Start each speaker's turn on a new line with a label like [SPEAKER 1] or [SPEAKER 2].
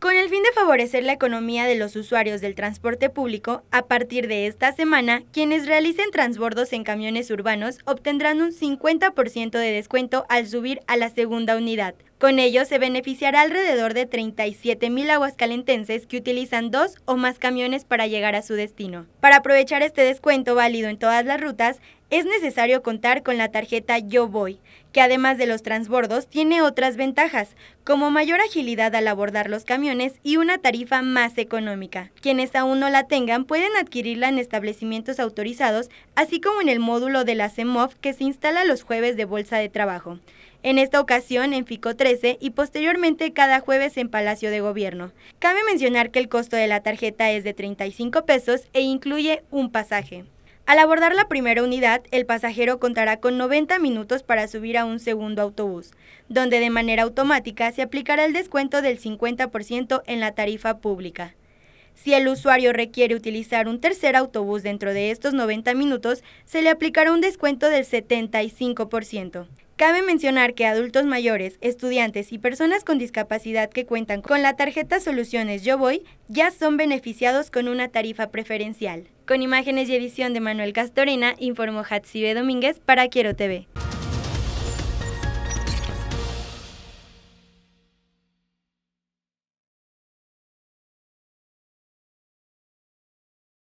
[SPEAKER 1] Con el fin de favorecer la economía de los usuarios del transporte público, a partir de esta semana, quienes realicen transbordos en camiones urbanos obtendrán un 50% de descuento al subir a la segunda unidad. Con ello se beneficiará alrededor de 37 aguascalentenses que utilizan dos o más camiones para llegar a su destino. Para aprovechar este descuento válido en todas las rutas, es necesario contar con la tarjeta Yo Voy, que además de los transbordos tiene otras ventajas, como mayor agilidad al abordar los camiones y una tarifa más económica. Quienes aún no la tengan pueden adquirirla en establecimientos autorizados, así como en el módulo de la CEMOF que se instala los jueves de Bolsa de Trabajo en esta ocasión en FICO 13 y posteriormente cada jueves en Palacio de Gobierno. Cabe mencionar que el costo de la tarjeta es de 35 pesos e incluye un pasaje. Al abordar la primera unidad, el pasajero contará con 90 minutos para subir a un segundo autobús, donde de manera automática se aplicará el descuento del 50% en la tarifa pública. Si el usuario requiere utilizar un tercer autobús dentro de estos 90 minutos, se le aplicará un descuento del 75%. Cabe mencionar que adultos mayores, estudiantes y personas con discapacidad que cuentan con la tarjeta Soluciones Yo Voy ya son beneficiados con una tarifa preferencial. Con imágenes y edición de Manuel Castorena, informó Hatsibe Domínguez para Quiero TV.